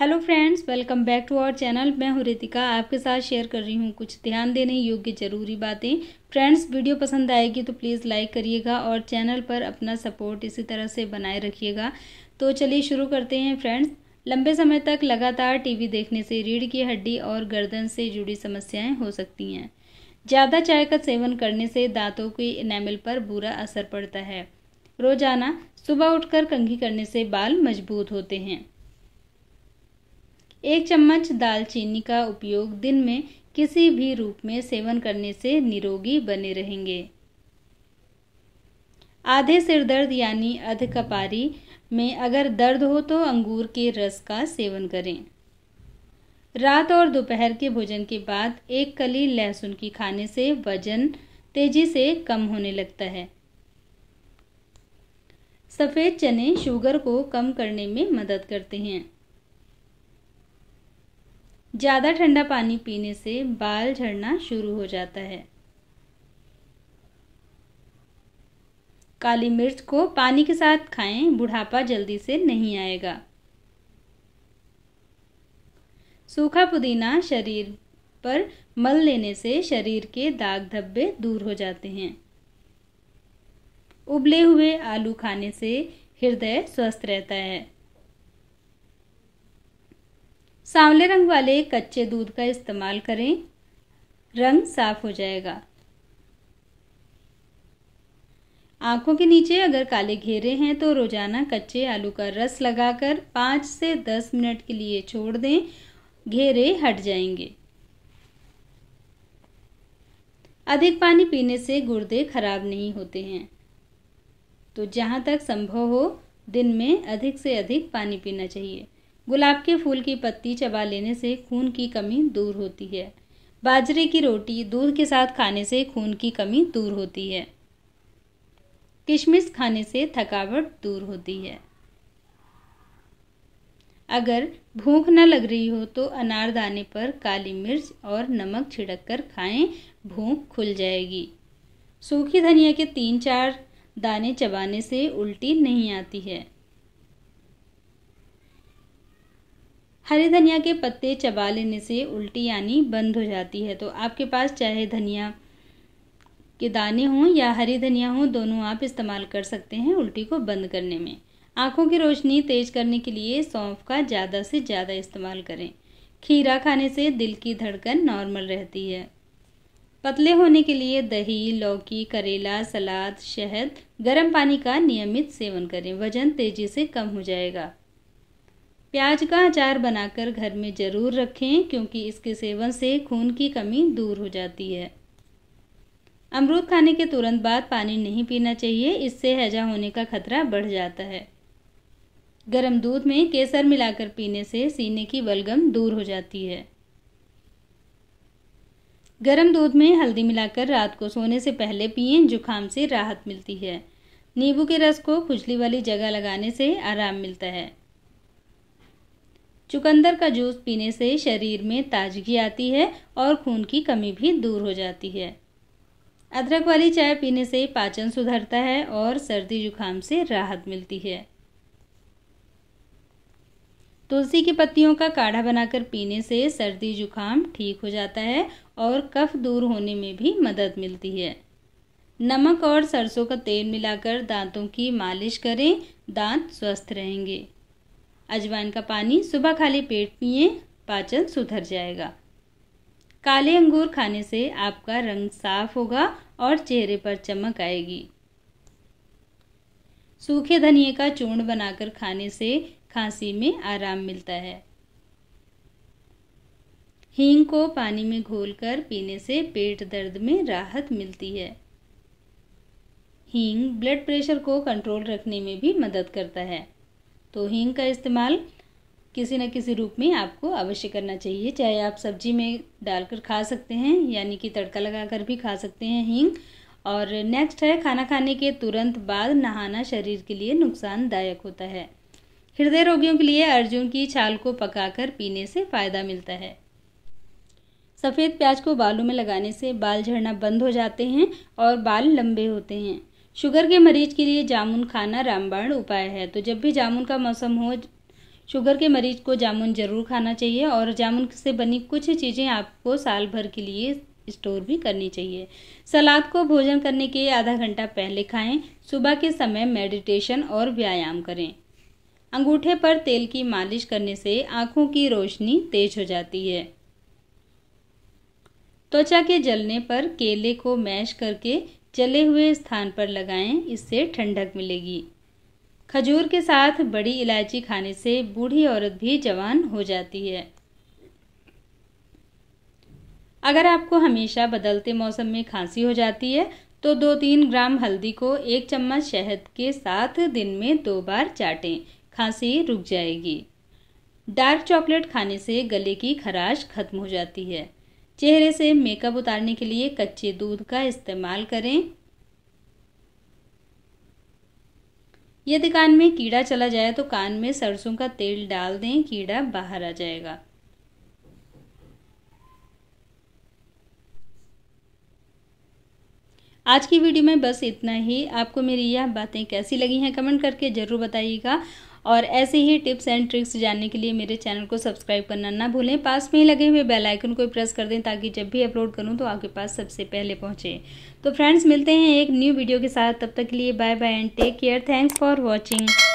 hello friends welcome back to our channel मैं हूँ रितिका आपके साथ शेयर कर रही हूँ कुछ ध्यान देने योग्य जरूरी बातें फ्रेंड्स वीडियो पसंद आएगी तो प्लीज़ लाइक करिएगा और चैनल पर अपना सपोर्ट इसी तरह से बनाए रखिएगा तो चलिए शुरू करते हैं फ्रेंड्स लंबे समय तक लगातार टीवी देखने से रीढ़ की हड्डी और गर्दन से जुड़ी समस्याएँ हो सकती हैं ज़्यादा चाय का सेवन करने से दांतों की इनेमल पर बुरा असर पड़ता है रोज़ाना सुबह उठकर कंघी करने से बाल मजबूत होते हैं एक चम्मच दालचीनी का उपयोग दिन में किसी भी रूप में सेवन करने से निरोगी बने रहेंगे आधे सिर दर्द यानी अध कपारी में अगर दर्द हो तो अंगूर के रस का सेवन करें रात और दोपहर के भोजन के बाद एक कली लहसुन की खाने से वजन तेजी से कम होने लगता है सफ़ेद चने शुगर को कम करने में मदद करते हैं ज़्यादा ठंडा पानी पीने से बाल झड़ना शुरू हो जाता है काली मिर्च को पानी के साथ खाएं बुढ़ापा जल्दी से नहीं आएगा सूखा पुदीना शरीर पर मल लेने से शरीर के दाग धब्बे दूर हो जाते हैं उबले हुए आलू खाने से हृदय स्वस्थ रहता है सांवले रंग वाले कच्चे दूध का इस्तेमाल करें रंग साफ हो जाएगा आंखों के नीचे अगर काले घेरे हैं तो रोजाना कच्चे आलू का रस लगाकर पांच से दस मिनट के लिए छोड़ दें घेरे हट जाएंगे अधिक पानी पीने से गुर्दे खराब नहीं होते हैं तो जहां तक संभव हो दिन में अधिक से अधिक पानी पीना चाहिए गुलाब के फूल की पत्ती चबा लेने से खून की कमी दूर होती है बाजरे की रोटी दूध के साथ खाने से खून की कमी दूर होती है किशमिश खाने से थकावट दूर होती है अगर भूख न लग रही हो तो अनारदाने पर काली मिर्च और नमक छिड़क कर खाएं भूख खुल जाएगी सूखी धनिया के तीन चार दाने चबाने से उल्टी नहीं आती है हरे धनिया के पत्ते चबा लेने से उल्टी यानी बंद हो जाती है तो आपके पास चाहे धनिया के दाने हों या हरी धनिया हों दोनों आप इस्तेमाल कर सकते हैं उल्टी को बंद करने में आँखों की रोशनी तेज करने के लिए सौंफ का ज़्यादा से ज़्यादा इस्तेमाल करें खीरा खाने से दिल की धड़कन नॉर्मल रहती है पतले होने के लिए दही लौकी करेला सलाद शहद गर्म पानी का नियमित सेवन करें वजन तेजी से कम हो जाएगा प्याज का अचार बनाकर घर में ज़रूर रखें क्योंकि इसके सेवन से खून की कमी दूर हो जाती है अमरूद खाने के तुरंत बाद पानी नहीं पीना चाहिए इससे हैजा होने का खतरा बढ़ जाता है गर्म दूध में केसर मिलाकर पीने से सीने की बलगम दूर हो जाती है गर्म दूध में हल्दी मिलाकर रात को सोने से पहले पिए जुखाम से राहत मिलती है नींबू के रस को खुजली वाली जगह लगाने से आराम मिलता है चुकंदर का जूस पीने से शरीर में ताजगी आती है और खून की कमी भी दूर हो जाती है अदरक वाली चाय पीने से पाचन सुधरता है और सर्दी जुकाम से राहत मिलती है तुलसी की पत्तियों का काढ़ा बनाकर पीने से सर्दी जुकाम ठीक हो जाता है और कफ दूर होने में भी मदद मिलती है नमक और सरसों का तेल मिलाकर दांतों की मालिश करें दांत स्वस्थ रहेंगे अजवाइन का पानी सुबह खाली पेट पिए पाचन सुधर जाएगा काले अंगूर खाने से आपका रंग साफ होगा और चेहरे पर चमक आएगी सूखे धनिए का चूर्ण बनाकर खाने से खांसी में आराम मिलता है हींग को पानी में घोलकर पीने से पेट दर्द में राहत मिलती है हींग ब्लड प्रेशर को कंट्रोल रखने में भी मदद करता है तो हींग का इस्तेमाल किसी न किसी रूप में आपको अवश्य करना चाहिए चाहे आप सब्जी में डालकर खा सकते हैं यानी कि तड़का लगाकर भी खा सकते हैं हींग और नेक्स्ट है खाना खाने के तुरंत बाद नहाना शरीर के लिए नुकसानदायक होता है हृदय रोगियों के लिए अर्जुन की छाल को पकाकर पीने से फ़ायदा मिलता है सफ़ेद प्याज को बालों में लगाने से बाल झड़ना बंद हो जाते हैं और बाल लंबे होते हैं शुगर के मरीज के लिए जामुन खाना रामबाण उपाय है तो जब भी जामुन का मौसम हो शुगर के मरीज को जामुन ज़रूर खाना चाहिए और जामुन से बनी कुछ चीज़ें आपको साल भर के लिए स्टोर भी करनी चाहिए सलाद को भोजन करने के आधा घंटा पहले खाएं सुबह के समय मेडिटेशन और व्यायाम करें अंगूठे पर तेल की मालिश करने से आँखों की रोशनी तेज हो जाती है त्वचा के जलने पर केले को मैश करके जले हुए स्थान पर लगाएं इससे ठंडक मिलेगी खजूर के साथ बड़ी इलायची खाने से बूढ़ी औरत भी जवान हो जाती है अगर आपको हमेशा बदलते मौसम में खांसी हो जाती है तो दो तीन ग्राम हल्दी को एक चम्मच शहद के साथ दिन में दो बार चाटें खांसी रुक जाएगी डार्क चॉकलेट खाने से गले की खराश खत्म हो जाती है चेहरे से मेकअप उतारने के लिए कच्चे दूध का इस्तेमाल करें यदि कान में कीड़ा चला जाए तो कान में सरसों का तेल डाल दें कीड़ा बाहर आ जाएगा आज की वीडियो में बस इतना ही आपको मेरी यह बातें कैसी लगी हैं कमेंट करके ज़रूर बताइएगा और ऐसे ही टिप्स एंड ट्रिक्स जानने के लिए मेरे चैनल को सब्सक्राइब करना ना भूलें पास में ही लगे हुए बेल आइकन को प्रेस कर दें ताकि जब भी अपलोड करूं तो आपके पास सबसे पहले पहुंचे तो फ्रेंड्स मिलते हैं एक न्यू वीडियो के साथ तब तक के लिए bye bye and take care thanks for watching